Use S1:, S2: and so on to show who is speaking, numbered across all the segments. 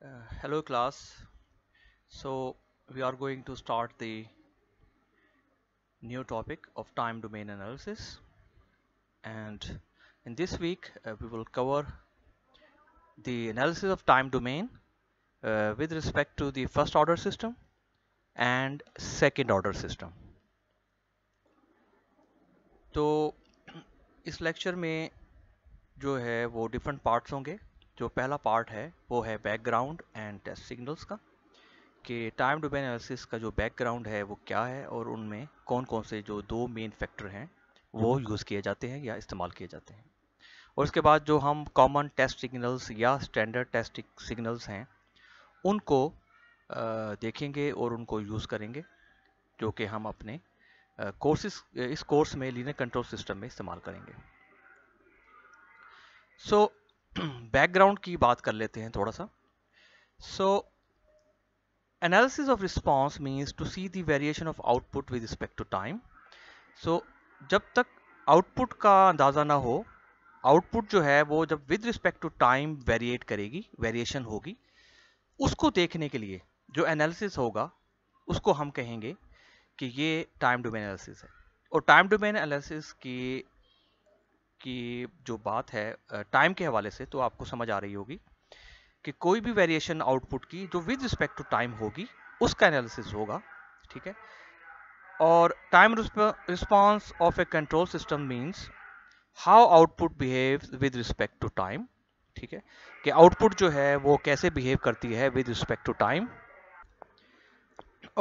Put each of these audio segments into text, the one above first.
S1: Uh, hello class so we are going to start the new topic of time domain analysis and in this week uh, we will cover the analysis of time domain uh, with respect to the first order system and second order system So this lecture may jo hai, wo different parts honge. जो पहला part है वो है background and test signals का कि time domain analysis का जो background है वो क्या है और उनमें कौन कौन से जो दो मेन फैक्टर हैं वो यूज़ हम्म। किए जाते हैं या इस्तेमाल किए जाते हैं और उसके बाद जो हम कॉमन टेस्ट सिग्नल्स या स्टैंडर्ड टेस्ट सिग्नल्स हैं उनको देखेंगे और उनको यूज़ करेंगे जो कि हम अपने कोर्सेस इस कोर्स में लीनर कंट्रोल सिस्टम में इस्तेमाल करेंगे सो so, बैकग्राउंड की बात कर लेते हैं थोड़ा सा so analysis of response means to see the variation of output with respect to time so जब तक आउटपुट का अंदाज़ा ना हो आउटपुट जो है वो जब with respect to time variate करेगी वेरिएशन होगी उसको देखने के लिए जो एनालिसिस होगा उसको हम कहेंगे कि ये टाइम डोमेन एनालिसिस है और टाइम डोमेन एनालिसिस की की जो बात है टाइम के हवाले से तो आपको समझ आ रही होगी कि कोई भी वेरिएशन आउटपुट की जो विद रिस्पेक्ट टू टाइम होगी उसका एनालिसिस होगा ठीक है और time response of a control system means how output behave with respect to time ठीक है कि आउटपुट जो है वो कैसे बिहेव करती है विद रिस्पेक्ट टू टाइम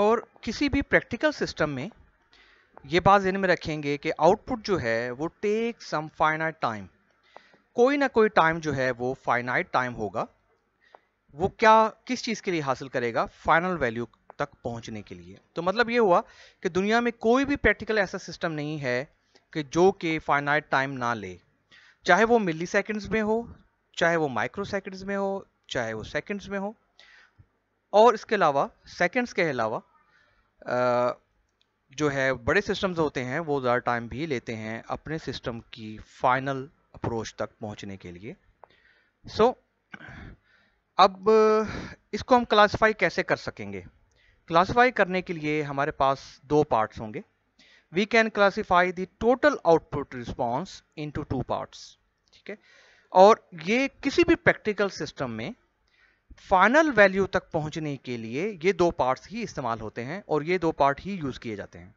S1: और किसी भी प्रैक्टिकल सिस्टम में ये बात जिन में रखेंगे कि आउटपुट जो है वो टेक सम फाइनाइट टाइम कोई ना कोई टाइम जो है वो फाइनाइट टाइम होगा वो क्या किस चीज़ के लिए हासिल करेगा फाइनल वैल्यू तक पहुंचने के लिए तो मतलब ये हुआ कि दुनिया में कोई भी प्रैक्टिकल ऐसा सिस्टम नहीं है कि जो कि फाइनाइट टाइम ना ले चाहे वो मिली सेकेंड्स में हो चाहे वो माइक्रो सेकेंड्स में हो चाहे वो सेकेंड्स में हो और इसके अलावा सेकेंड्स के अलावा जो है बड़े सिस्टम्स होते हैं वो ज़्यादा टाइम भी लेते हैं अपने सिस्टम की फाइनल अप्रोच तक पहुंचने के लिए सो so, अब इसको हम क्लासिफाई कैसे कर सकेंगे क्लासिफाई करने के लिए हमारे पास दो पार्ट्स होंगे we can classify the total output response into two parts ठीक है और ये किसी भी प्रैक्टिकल सिस्टम में फाइनल वैल्यू तक पहुंचने के लिए ये दो पार्ट्स ही इस्तेमाल होते हैं और ये दो पार्ट ही यूज किए जाते हैं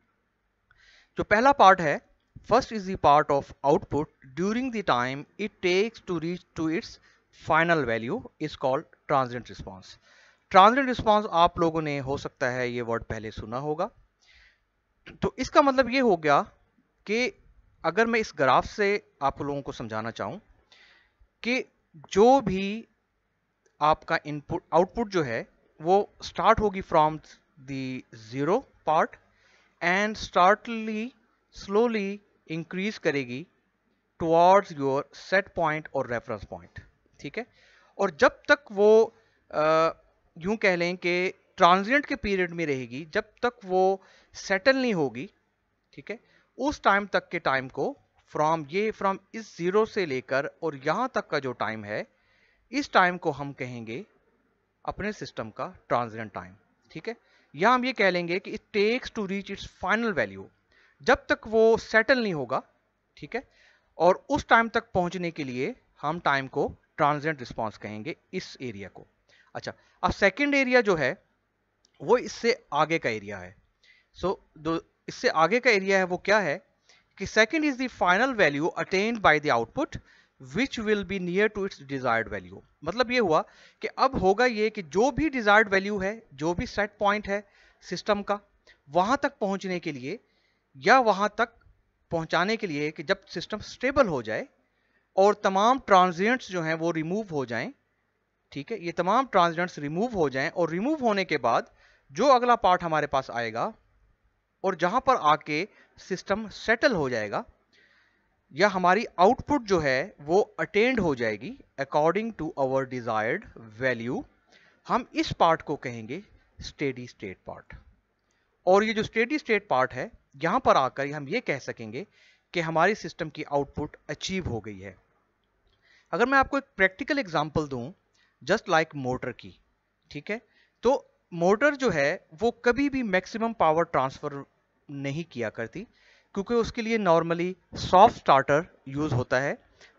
S1: जो पहला पार्ट है first is the part of output during the time it takes to reach to its final value is called transit response transit response आप लोगों ने हो सकता है ये वर्ड पहले सुना होगा तो इसका मतलब ये हो गया कि अगर मैं इस ग्राफ से आप लोगों को समझाना चाहूँ कि जो भी आपका इनपुट आउटपुट जो है वो स्टार्ट होगी from the zero part and startly slowly increase करेगी टुवर्ड्स योर सेट पॉइंट और रेफरेंस पॉइंट ठीक है और जब तक वो यूं कह लें कि ट्रांजिएंट के पीरियड में रहेगी जब तक वो सेटल नहीं होगी ठीक है उस टाइम तक के टाइम को फ्रॉम ये फ्रॉम इस ज़ीरो से लेकर और यहाँ तक का जो टाइम है इस टाइम को हम कहेंगे अपने सिस्टम का ट्रांसजेंट टाइम ठीक है या हम ये कह लेंगे कि it takes to reach its final value जब तक वो सेटल नहीं होगा ठीक है और उस टाइम तक पहुंचने के लिए हम टाइम को ट्रांसजेंट रिस्पॉन्स कहेंगे इस एरिया को अच्छा अब सेकेंड एरिया जो है वो इससे आगे का एरिया है सो so, इससे आगे का एरिया है वो क्या है कि second is the final value attain by the output which will be near to its desired value मतलब ये हुआ कि अब होगा ये कि जो भी डिजायर्ड वैल्यू है जो भी सेट पॉइंट है सिस्टम का वहां तक पहुंचने के लिए या वहां तक पहुंचाने के लिए कि जब सिस्टम स्टेबल हो जाए और तमाम ट्रांजिएंट्स जो हैं वो रिमूव हो जाएं ठीक है ये तमाम ट्रांजिएंट्स रिमूव हो जाएं और रिमूव होने के बाद जो अगला पार्ट हमारे पास आएगा और जहां पर आके सिस्टम सेटल हो जाएगा या हमारी आउटपुट जो है वो अटेंड हो जाएगी according to our desired value हम इस पार्ट को कहेंगे स्टेडी स्टेट पार्ट और ये जो स्टेडी स्टेट पार्ट है यहां पर आकर हम ये कह सकेंगे कि हमारी सिस्टम की आउटपुट अचीव हो गई है अगर मैं आपको एक प्रैक्टिकल एग्जाम्पल दू जस्ट लाइक मोटर की ठीक है तो मोटर जो है वो कभी भी मैक्सिमम पावर ट्रांसफ़र नहीं किया करती क्योंकि उसके लिए नॉर्मली सॉफ्ट स्टार्टर यूज़ होता है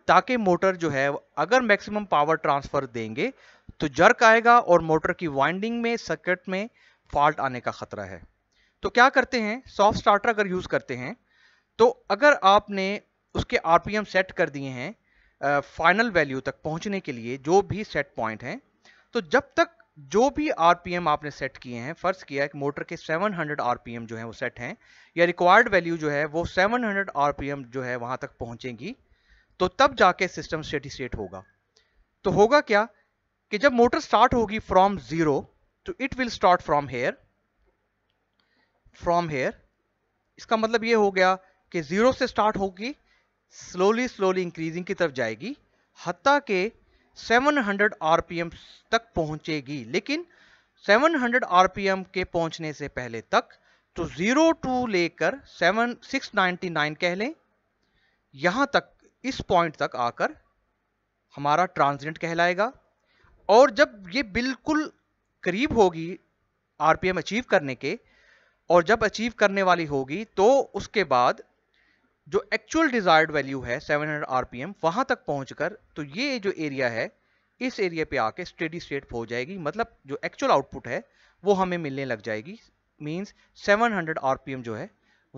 S1: ताकि मोटर जो है अगर मैक्सिमम पावर ट्रांसफ़र देंगे तो जर्क आएगा और मोटर की वाइंडिंग में सर्किट में फॉल्ट आने का खतरा है तो क्या करते हैं सॉफ्ट स्टार्टर अगर यूज़ करते हैं तो अगर आपने उसके आरपीएम सेट कर दिए हैं फाइनल वैल्यू तक पहुंचने के लिए जो भी सेट पॉइंट हैं तो जब तक जो भी आरपीएम आपने सेट किए हैं फर्ज किया है कि मोटर के 700 आरपीएम जो है वो सेट हैं या रिक्वायर्ड वैल्यू जो है वो 700 आरपीएम जो है वहां तक पहुंचेगी तो तब जाके सिस्टम स्टेटी स्टेट होगा तो होगा क्या कि जब मोटर स्टार्ट होगी फ्रॉम जीरो तो it will start from here from here इसका मतलब ये हो गया कि जीरो से स्टार्ट होगी स्लोली स्लोली इंक्रीजिंग की तरफ जाएगी हती के 700 आरपीएम तक पहुंचेगी लेकिन 700 आरपीएम के पहुंचने से पहले तक तो जीरो टू लेकर सेवन सिक्स नाइन कह लें यहां तक इस पॉइंट तक आकर हमारा ट्रांसजेंट कहलाएगा और जब ये बिल्कुल करीब होगी आरपीएम अचीव करने के और जब अचीव करने वाली होगी तो उसके बाद जो एक्चुअल डिजायर्ड वैल्यू है 700 आरपीएम वहां तक पहुंचकर तो ये जो एरिया है इस एरिया पे आके स्टेडी स्टेट हो जाएगी मतलब जो एक्चुअल आउटपुट है वो हमें मिलने लग जाएगी मीन्स 700 आरपीएम जो है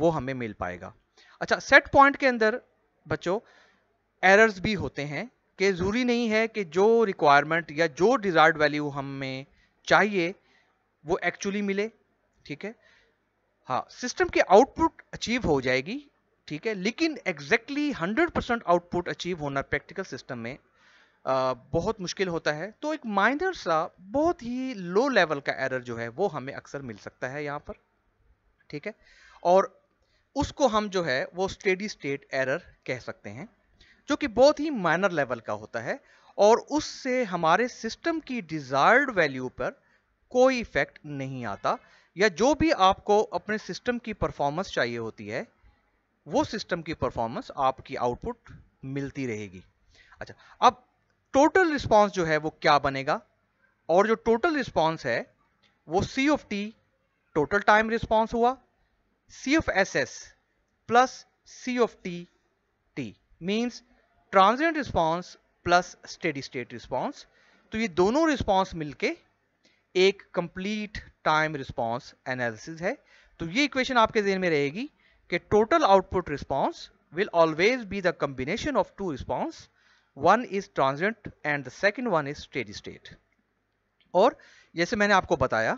S1: वो हमें मिल पाएगा अच्छा सेट पॉइंट के अंदर बच्चों एरर्स भी होते हैं कि ज़रूरी नहीं है कि जो रिक्वायरमेंट या जो डिज़ायर्ड वैल्यू हमें चाहिए वो एक्चुअली मिले ठीक है हाँ सिस्टम की आउटपुट अचीव हो जाएगी ठीक है लेकिन exactly hundred percent output achieve होना प्रैक्टिकल सिस्टम में आ, बहुत मुश्किल होता है तो एक माइनर सा बहुत ही लो लेवल का एरर जो है वो हमें अक्सर मिल सकता है यहाँ पर ठीक है और उसको हम जो है वो स्टेडी स्टेट एरर कह सकते हैं जो कि बहुत ही माइनर लेवल का होता है और उससे हमारे सिस्टम की डिजायर्ड वैल्यू पर कोई इफेक्ट नहीं आता या जो भी आपको अपने सिस्टम की परफॉर्मेंस चाहिए होती है वो सिस्टम की परफॉर्मेंस आपकी आउटपुट मिलती रहेगी अच्छा अब टोटल रिस्पॉन्स जो है वो क्या बनेगा और जो टोटल रिस्पॉन्स है वो C of T total time response हुआ C of S S plus C of T T means transient response plus steady state response तो ये दोनों रिस्पॉन्स मिलके एक कंप्लीट टाइम रिस्पॉन्स एनालिसिस है तो ये इक्वेशन आपके जेन में रहेगी कि total output response will always be the combination of two response one is transient and the second one is state state और जैसे मैंने आपको बताया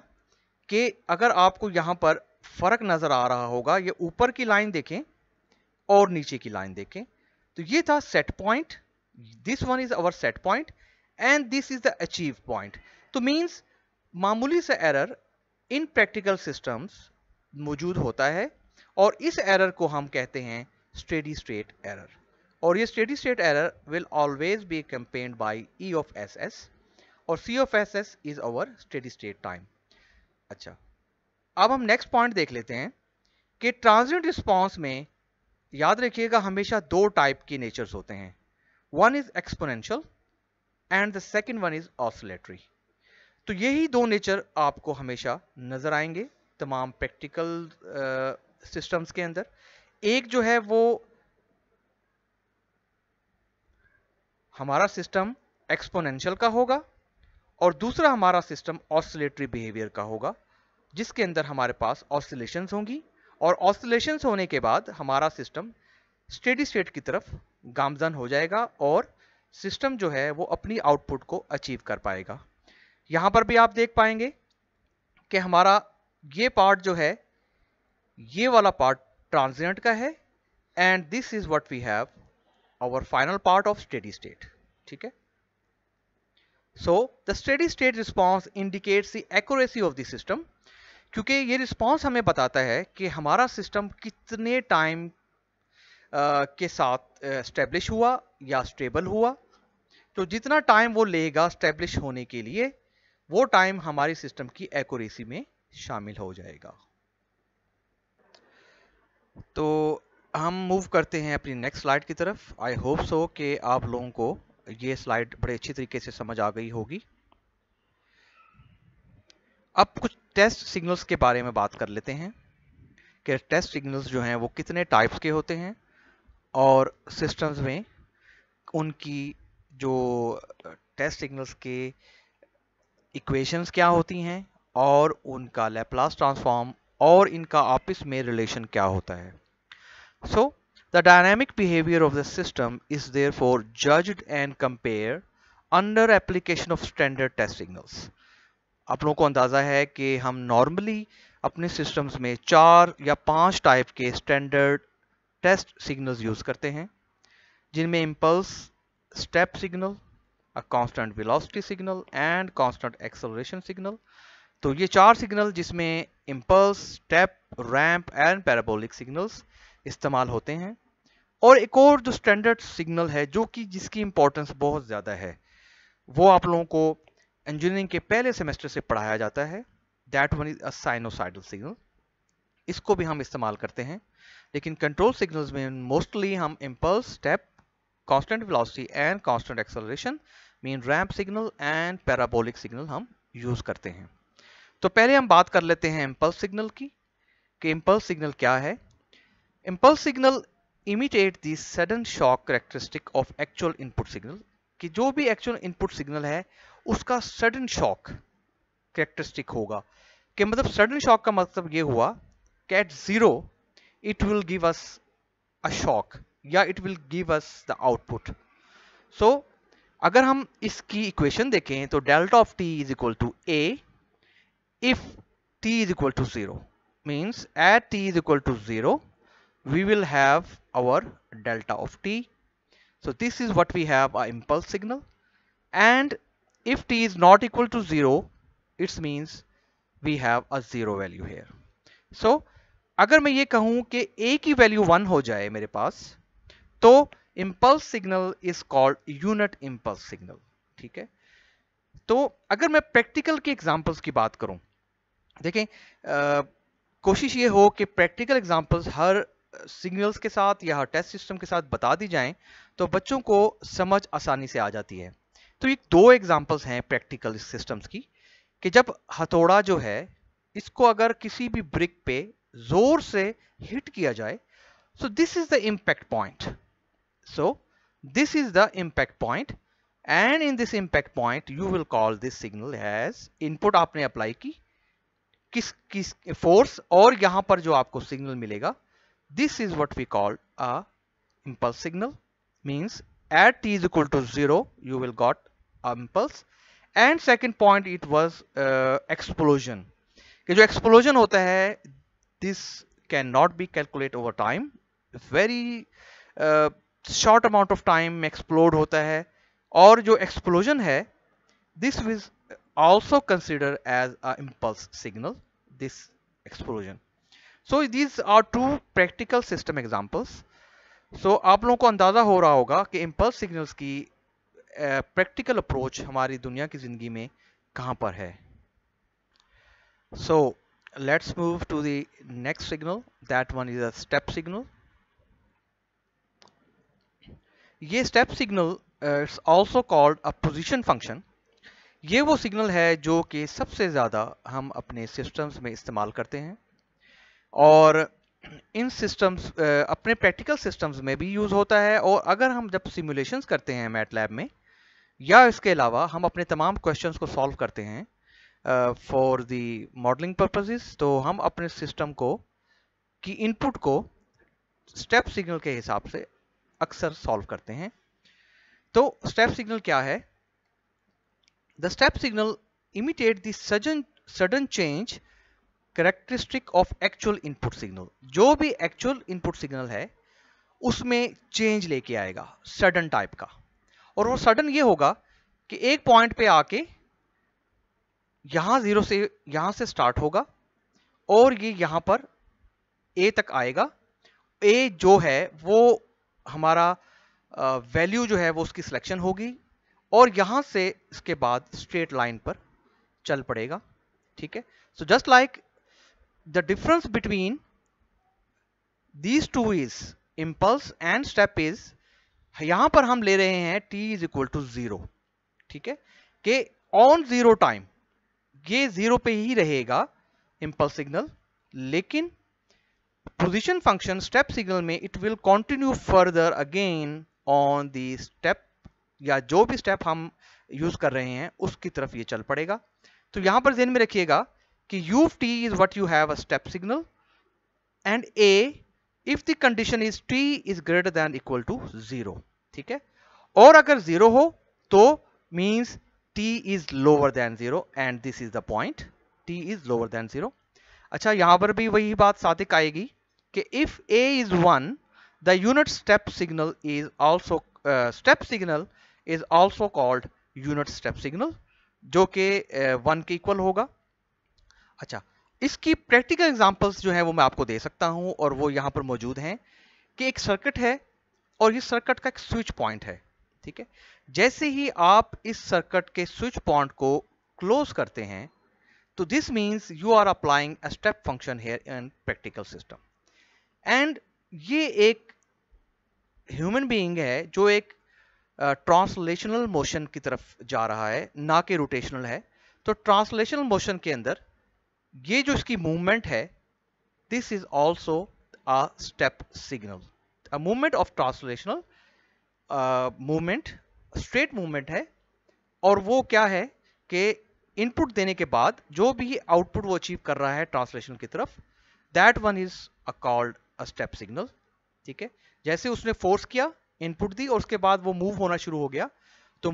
S1: कि अगर आपको यहाँ पर फर्क नज़र आ रहा होगा ये ऊपर की लाइन देखें और नीचे की लाइन देखें तो ये था set point this one is our set point and this is the achieve point तो मीन्स मामूली से एरर इन प्रैक्टिकल सिस्टम्स मौजूद होता है और इस एरर को हम कहते हैं स्टेडी स्टेट एरर और ये steady state error will always be कंपेन्ड by E of S S और C of S S is our steady state time अच्छा अब हम नेक्स्ट पॉइंट देख लेते हैं कि ट्रांजिट रिस्पॉन्स में याद रखिएगा हमेशा दो टाइप के नेचर्स होते हैं one is exponential and the second one is oscillatory तो यही दो नेचर आपको हमेशा नजर आएंगे तमाम प्रैक्टिकल सिस्टम्स के अंदर एक जो है वो हमारा सिस्टम एक्सपोनेंशियल का होगा और दूसरा हमारा सिस्टम ऑसिलेटरी बिहेवियर का होगा जिसके अंदर हमारे पास ऑसिलेशंस होंगी और ऑसिलेशंस होने के बाद हमारा सिस्टम स्टेडी स्टेट की तरफ गामजन हो जाएगा और सिस्टम जो है वो अपनी आउटपुट को अचीव कर पाएगा यहाँ पर भी आप देख पाएंगे कि हमारा ये पार्ट जो है ये वाला पार्ट ट्रांजिएंट का है and this is what we have our final part of steady state ठीक है so the steady state response indicates the accuracy of the system क्योंकि ये रिस्पॉन्स हमें बताता है कि हमारा सिस्टम कितने टाइम के साथ स्टेब्लिश हुआ या स्टेबल हुआ तो जितना टाइम वो लेगा स्टेब्लिश होने के लिए वो टाइम हमारे सिस्टम की एक्यूरेसी में शामिल हो जाएगा तो हम मूव करते हैं अपनी नेक्स्ट स्लाइड की तरफ आई होप सो कि आप लोगों को ये स्लाइड बड़े अच्छी तरीके से समझ आ गई होगी अब कुछ टेस्ट सिग्नल्स के बारे में बात कर लेते हैं कि टेस्ट सिग्नल्स जो हैं वो कितने टाइप्स के होते हैं और सिस्टम्स में उनकी जो टेस्ट सिग्नल्स के इक्वेशंस क्या होती हैं और उनका लेप्लास ट्रांसफॉर्म और इनका आपस में रिलेशन क्या होता है so the dynamic behaviour of the system is therefore judged and compare under application of standard test signals आप लोगों को अंदाज़ा है कि हम नॉर्मली अपने सिस्टम्स में चार या पांच टाइप के स्टैंडर्ड टेस्ट सिग्नल्स यूज़ करते हैं जिनमें impulse step signal a constant velocity signal and constant acceleration signal तो ये चार सिग्नल जिसमें impulse step ramp and parabolic signals इस्तेमाल होते हैं और एक और जो स्टैंडर्ड सिग्नल है जो कि जिसकी इम्पोर्टेंस बहुत ज़्यादा है वो आप लोगों को इंजीनियरिंग के पहले सेमेस्टर से पढ़ाया जाता है that one is a sinusoidal signal इसको भी हम इस्तेमाल करते हैं लेकिन कंट्रोल सिग्नल्स में मोस्टली हम impulse step constant velocity and constant acceleration mean ramp signal and parabolic signal हम यूज़ करते हैं तो पहले हम बात कर लेते हैं इम्पल्स सिग्नल की कि इम्पल्स सिग्नल क्या है impulse signal imitate the sudden shock characteristic of actual input signal कि जो भी एक्चुअल इनपुट सिग्नल है उसका सडन शॉक करेक्टरिस्टिक होगा कि मतलब सडन शॉक का मतलब ये हुआ कि at zero it will give us a shock या it will give us the output so अगर हम इसकी इक्वेशन देखें तो delta of T is equal to A if t is equal to 0 means at t is equal to 0 we will have our delta of t so this is what we have our impulse signal and if t is not equal to 0 it means we have a zero value here so अगर मैं ये कहूँ कि a की value one हो जाए मेरे पास तो impulse signal is called unit impulse signal ठीक है तो अगर मैं प्रैक्टिकल के एग्जाम्पल्स की बात करूं देखें आ, कोशिश ये हो कि प्रैक्टिकल एग्जाम्पल्स हर सिग्नल्स के साथ या हर टेस्ट सिस्टम के साथ बता दी जाएं तो बच्चों को समझ आसानी से आ जाती है तो ये दो एग्जाम्पल्स हैं प्रैक्टिकल सिस्टम्स की कि जब हथौड़ा जो है इसको अगर किसी भी ब्रिक पे जोर से हिट किया जाए so this is the impact point so this is the impact point and in this impact point you will call this signal has input आपने अप्लाई की किस किस फोर्स और यहां पर जो आपको सिग्नल मिलेगा this is what we call a impulse signal means at t is equal to zero you will got impulse and second point it was explosion जो एक्सप्लोजन होता है this can not be calculate over time very short amount of time explore होता है और जो explosion है this was also consider as a impulse signal this explosion so these are two practical system examples सो आप लोगों को अंदाज़ा हो रहा होगा कि इम्पल्स सिग्नल्स की प्रैक्टिकल uh, अप्रोच हमारी दुनिया की ज़िंदगी में कहाँ पर है so let's move to the next signal that one is a step signal ये step signal it's also called a position function ये वो सिग्नल है जो कि सबसे ज़्यादा हम अपने सिस्टम्स में इस्तेमाल करते हैं और इन सिस्टम्स uh, अपने प्रैक्टिकल सिस्टम्स में भी यूज़ होता है और अगर हम जब सिमुलेशंस करते हैं मैट लैब में या इसके अलावा हम अपने तमाम क्वेश्चंस को सॉल्व करते हैं फॉर दी मॉडलिंग पर्पसेस तो हम अपने सिस्टम को की इनपुट को स्टेप सिग्नल के हिसाब से अक्सर सॉल्व करते हैं तो स्टेप सिग्नल क्या है द स्टेप सिग्नल इमिटेट दजन sudden change characteristic of actual input signal जो भी एक्चुअल इनपुट सिग्नल है उसमें चेंज लेके आएगा सडन टाइप का और वो सडन ये होगा कि एक पॉइंट पे आके यहां जीरो से यहां से स्टार्ट होगा और ये यहां पर ए तक आएगा ए जो है वो हमारा वैल्यू जो है वो उसकी सिलेक्शन होगी और यहां से इसके बाद स्ट्रेट लाइन पर चल पड़ेगा ठीक है so just like the difference between these two is impulse and step is यहां पर हम ले रहे हैं t is equal to zero ठीक है कि ऑन जीरो टाइम ये जीरो पे ही रहेगा इम्पल्स सिग्नल लेकिन पोजिशन फंक्शन स्टेप सिग्नल में it will continue further again on the step या जो भी स्टेप हम यूज कर रहे हैं उसकी तरफ ये चल पड़ेगा तो यहां पर ध्यान में रखिएगा कि u t is what you have a signal and A if the condition is t is greater than equal to zero ठीक है और अगर जीरो हो तो means t is lower than zero and this is the point t is lower than zero अच्छा यहां पर भी वही बात साथिक आएगी कि if A is one The unit step signal is also uh, step signal is also called unit step signal जो कि वन uh, के इक्वल होगा अच्छा इसकी प्रैक्टिकल एग्जांपल्स जो है वो मैं आपको दे सकता हूं और वो यहां पर मौजूद हैं कि एक सर्किट है और ये सर्किट का एक स्विच पॉइंट है ठीक है जैसे ही आप इस सर्किट के स्विच पॉइंट को क्लोज करते हैं तो this means you are applying a step function here in practical system and ये एक ह्यूमन बीइंग है जो एक ट्रांसलेशनल uh, मोशन की तरफ जा रहा है ना कि रोटेशनल है तो ट्रांसलेशनल मोशन के अंदर ये जो इसकी मूवमेंट है this is also a step signal a movement of translational movement straight movement है और वो क्या है कि इनपुट देने के बाद जो भी आउटपुट वो अचीव कर रहा है ट्रांसलेशन की तरफ that one is a called a step signal ठीक है जैसे उसने फोर्स किया इनपुट दी और उसके बाद वो मूव होना शुरू हो गया तो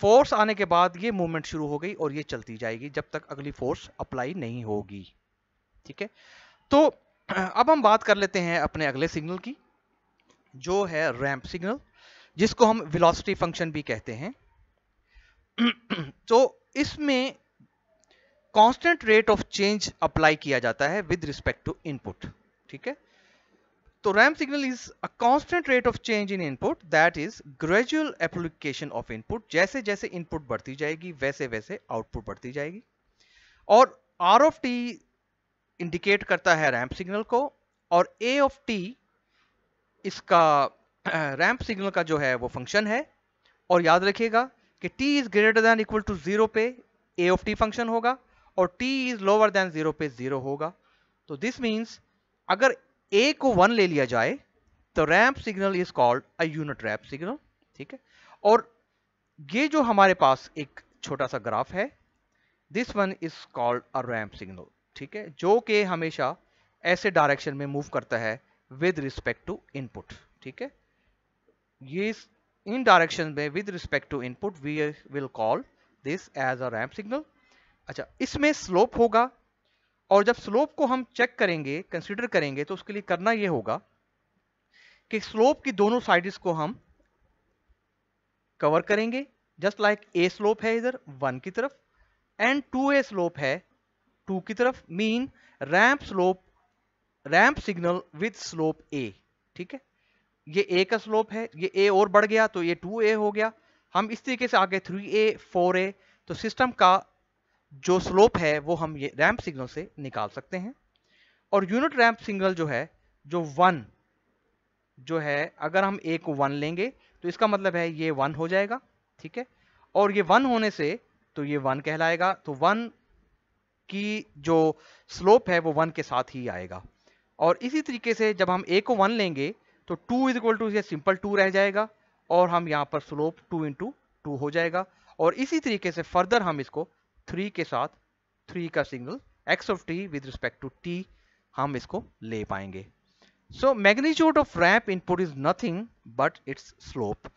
S1: फोर्स आने के बाद ये मूवमेंट शुरू हो गई और ये चलती जाएगी जब तक अगली फोर्स अप्लाई नहीं होगी ठीक है तो अब हम बात कर लेते हैं अपने अगले सिग्नल की जो है रैंप सिग्नल जिसको हम वेलोसिटी फंक्शन भी कहते हैं तो इसमें constant rate of change apply किया जाता है विद रिस्पेक्ट टू इनपुट ठीक है तो ramp signal is a constant rate of change in input that is gradual application of input जैसे जैसे इनपुट बढ़ती जाएगी वैसे वैसे आउटपुट बढ़ती जाएगी और आर ऑफ टी इंडिकेट करता है रैम्प सिग्नल को और ए ऑफ टी इसका रैम्प सिग्नल का जो है वो फंक्शन है और याद रखिएगा कि t is greater than equal to zero पे ए ऑफ टी फंक्शन होगा और t is lower than zero पे जीरो होगा तो दिस मीन्स अगर ए को वन ले लिया जाए तो ramp signal is called a unit ramp signal ठीक है और ये जो हमारे पास एक छोटा सा ग्राफ है this one is called a ramp signal ठीक है जो कि हमेशा ऐसे डायरेक्शन में मूव करता है विद रिस्पेक्ट टू इनपुट ठीक है ये इन डायरेक्शन में with respect to input we will call this as a ramp signal अच्छा इसमें स्लोप होगा और जब स्लोप को हम चेक करेंगे कंसिडर करेंगे तो उसके लिए करना ये होगा कि स्लोप की दोनों साइड्स को हम कवर करेंगे जस्ट लाइक ए स्लोप है इधर वन की तरफ एंड टू ए स्लोप है टू की तरफ mean ramp slope ramp signal with slope A ठीक है ये ए का स्लोप है ये ए और बढ़ गया तो ये टू ए हो गया हम इस तरीके से आगे थ्री ए फोर ए तो सिस्टम का जो स्लोप है वो हम ये रैम्प सिग्नल से निकाल सकते हैं और यूनिट रैम्प सिग्नल जो है जो वन जो है अगर हम ए को वन लेंगे तो इसका मतलब है ये वन हो जाएगा ठीक है और ये वन होने से तो ये वन कहलाएगा तो वन की जो स्लोप है वो वन के साथ ही आएगा और इसी तरीके से जब हम ए को वन लेंगे तो टू इज इक्वल टू ये सिंपल टू रह जाएगा और हम यहाँ पर स्लोप टू इंटू टू हो जाएगा और इसी तरीके से फर्दर हम इसको थ्री के साथ थ्री का signal x of t with respect to t हम इसको ले पाएंगे so magnitude of ramp input is nothing but its slope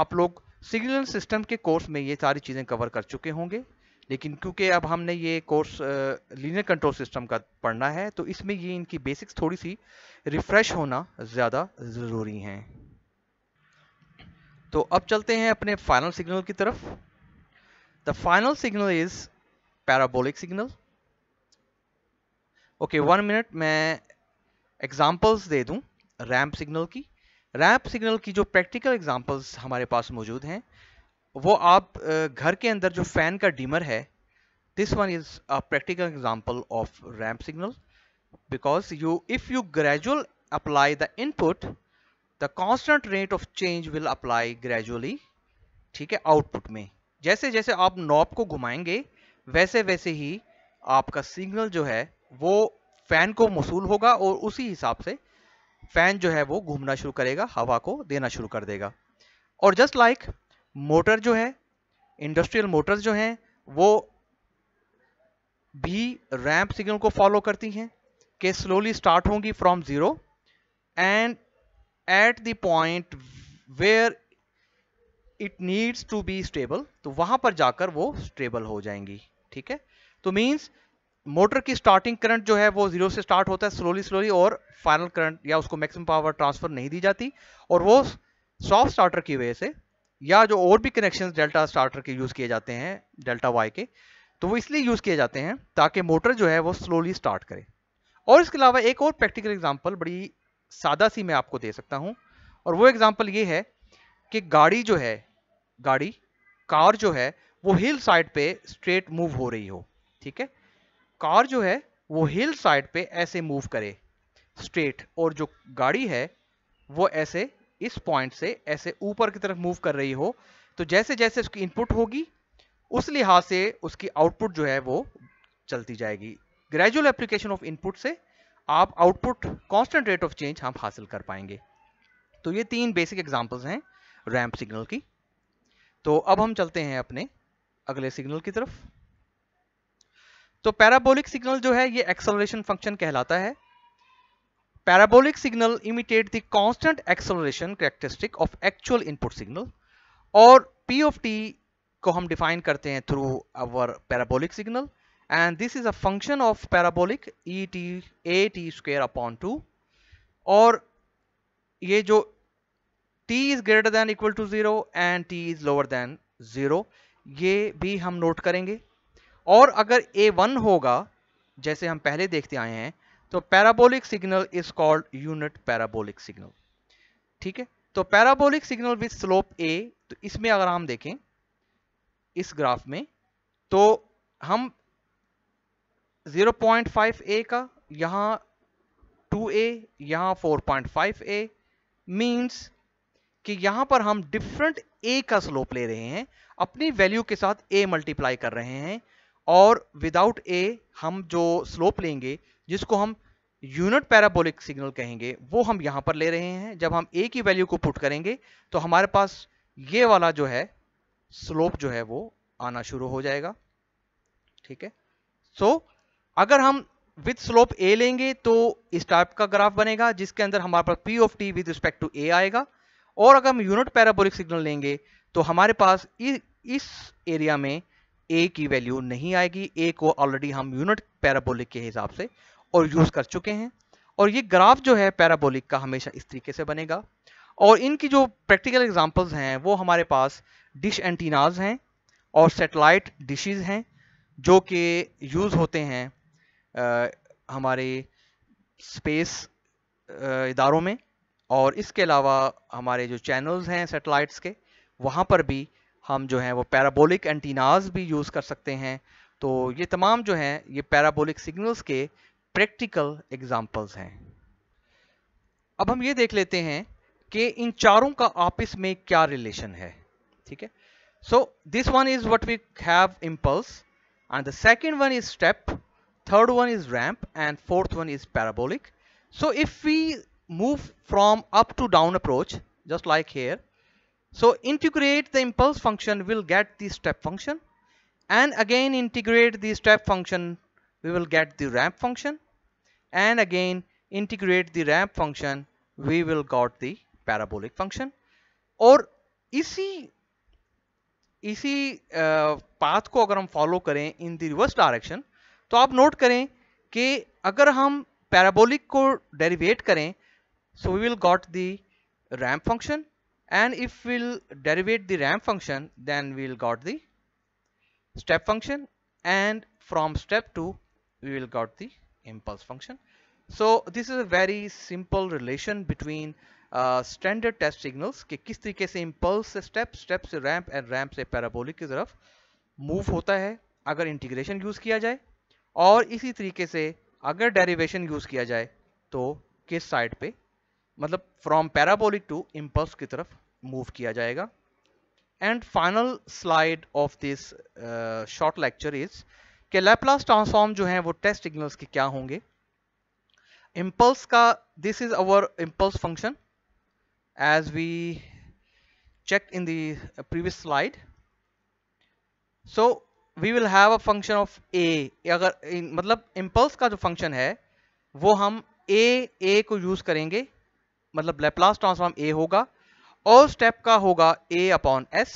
S1: आप लोग सिग्नल सिस्टम के कोर्स में ये सारी चीज़ें कवर कर चुके होंगे लेकिन क्योंकि अब हमने ये कोर्स लीनियर कंट्रोल सिस्टम का पढ़ना है तो इसमें ये इनकी बेसिक्स थोड़ी सी रिफ्रेश होना ज़्यादा ज़रूरी हैं तो अब चलते हैं अपने फाइनल सिग्नल की तरफ the final signal is parabolic signal okay one minute मैं एग्जांपल्स दे दूं रैम्प सिग्नल की रैम्प सिग्नल की जो प्रैक्टिकल एग्जांपल्स हमारे पास मौजूद हैं वो आप घर के अंदर जो फैन का डिमर है this one is a practical example of ramp signal because you if you gradual apply the input the constant rate of change will apply gradually ठीक है आउटपुट में जैसे जैसे आप नॉब को घुमाएंगे वैसे वैसे ही आपका सिग्नल जो है वो फैन को मौसू होगा और उसी हिसाब से फैन जो है वो घूमना शुरू करेगा हवा को देना शुरू कर देगा और जस्ट लाइक मोटर जो है इंडस्ट्रियल मोटर्स जो हैं वो भी रैंप सिग्नल को फॉलो करती हैं कि स्लोली स्टार्ट होंगी from zero and at the point where it needs to be stable तो वहाँ पर जाकर वो स्टेबल हो जाएंगी ठीक है तो मीन्स मोटर की स्टार्टिंग करंट जो है वो जीरो से स्टार्ट होता है स्लोली स्लोली और फाइनल करंट या उसको मैक्सिमम पावर ट्रांसफर नहीं दी जाती और वो सॉफ्ट स्टार्टर की वजह से या जो और भी कनेक्शंस डेल्टा स्टार्टर के यूज़ किए जाते हैं डेल्टा वाई के तो वो इसलिए यूज़ किए जाते हैं ताकि मोटर जो है वो स्लोली स्टार्ट करे और इसके अलावा एक और प्रैक्टिकल एग्जाम्पल बड़ी सादा सी मैं आपको दे सकता हूँ और वो एग्ज़ाम्पल ये है कि गाड़ी जो है गाड़ी कार जो है वो हिल साइड पे स्ट्रेट मूव हो रही हो ठीक है कार जो है वो हिल साइड पे ऐसे मूव करे स्ट्रेट और जो गाड़ी है वो ऐसे इस पॉइंट से ऐसे ऊपर की तरफ मूव कर रही हो तो जैसे जैसे उसकी इनपुट होगी उस लिहाज से उसकी आउटपुट जो है वो चलती जाएगी ग्रेजुअल एप्लीकेशन ऑफ इनपुट से आप output constant rate of change हम हासिल कर पाएंगे तो ये तीन बेसिक एग्जाम्पल्स हैं रैम्प सिग्नल की तो अब हम चलते हैं अपने अगले सिग्नल की तरफ तो पैराबोलिक सिग्नल जो है ये एक्सलोरेशन फंक्शन कहलाता है parabolic signal imitate the constant acceleration characteristic of actual input signal और पी ऑफ टी को हम डिफाइन करते हैं through our parabolic signal and this is a function of parabolic E t A t square upon two और ये जो t is greater than equal to zero and t is lower than zero ये भी हम note करेंगे और अगर ए one होगा जैसे हम पहले देखते आए हैं तो parabolic signal is called unit parabolic signal ठीक है तो parabolic signal with slope A तो इसमें अगर हम देखें इस ग्राफ में तो हम 0.5 ए का यहां 2 ए यहाँ 4.5 ए मींस कि यहां पर हम डिफरेंट ए का स्लोप ले रहे हैं अपनी वैल्यू के साथ ए मल्टीप्लाई कर रहे हैं और विदाउट ए हम जो स्लोप लेंगे जिसको हम यूनिट पैराबोलिक सिग्नल कहेंगे वो हम यहाँ पर ले रहे हैं जब हम ए की वैल्यू को पुट करेंगे तो हमारे पास ये वाला जो है स्लोप जो है वो आना शुरू हो जाएगा ठीक है सो so, अगर हम विथ स्लोप ए लेंगे तो इस टाइप का ग्राफ बनेगा जिसके अंदर हमारे पास P of t with respect to A आएगा और अगर हम यूनिट पैराबोलिक सिग्नल लेंगे तो हमारे पास इ, इस एरिया में ए की वैल्यू नहीं आएगी ए को ऑलरेडी हम यूनिट पैराबोलिक के हिसाब से और यूज़ कर चुके हैं और ये ग्राफ जो है पैराबोलिक का हमेशा इस तरीके से बनेगा और इनकी जो प्रैक्टिकल एग्जांपल्स हैं वो हमारे पास डिश एंटीनाज हैं और सेटेलाइट डिशेज हैं जो कि यूज़ होते हैं आ, हमारे स्पेस इदारों में और इसके अलावा हमारे जो चैनल्स हैं सेटेलाइट्स के वहाँ पर भी हम जो है वो पैराबोलिक एंटीनाज भी यूज़ कर सकते हैं तो ये तमाम जो हैं ये पैराबोलिक सिग्नल्स के प्रैक्टिकल एग्जाम्पल्स हैं अब हम ये देख लेते हैं कि इन चारों का आपस में क्या रिलेशन है ठीक है so this one is what we have impulse and the second one is step third one is ramp and fourth one is parabolic so if we move from up to down approach just like here so integrate the impulse function will get the step function and again integrate the step function we will get the ramp function and again integrate the ramp function we will got the parabolic function और इसी इसी path को अगर हम follow करें in the reverse direction तो आप note करें कि अगर हम पैराबोलिक को डेरिवेट करें so we will got the ramp function and if we'll derivate the ramp function then we'll got the step function and from step 2 we will got the impulse function so this is a very simple relation between uh, standard test signals कि kis tarike se impulse se step step se ramp and ramp se parabolic ki taraf move hota hai agar integration use kiya jaye aur isi tarike se agar derivation use kiya jaye to kis side pe मतलब from parabolic to impulse की तरफ move किया जाएगा and final slide of this short lecture is के Laplace transform जो है वो test signals के क्या होंगे इम्पल्स का this is our impulse function as we check in the previous slide so we will have a function of a अगर मतलब इम्पल्स का जो फंक्शन है वो हम ए ए को यूज करेंगे मतलब लेप्लास ट्रांसफॉर्म ए होगा और स्टेप का होगा ए अपॉन एस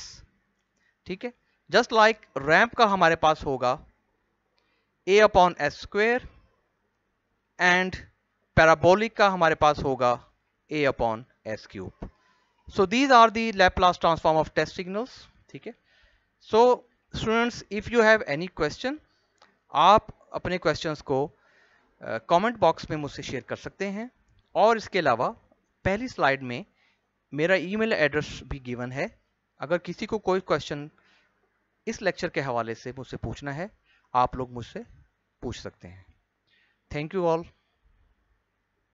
S1: ठीक है जस्ट लाइक रैंप का हमारे पास होगा A upon S square and parabolic का हमारे पास होगा A upon S cube so these are the Laplace transform of test signals ठीक है सो students if you have any question आप अपने क्वेश्चंस को कमेंट uh, बॉक्स में मुझसे शेयर कर सकते हैं और इसके अलावा पहली स्लाइड में मेरा ईमेल एड्रेस भी गिवन है अगर किसी को कोई क्वेश्चन इस लेक्चर के हवाले से मुझसे पूछना है आप लोग मुझसे पूछ सकते हैं थैंक यू ऑल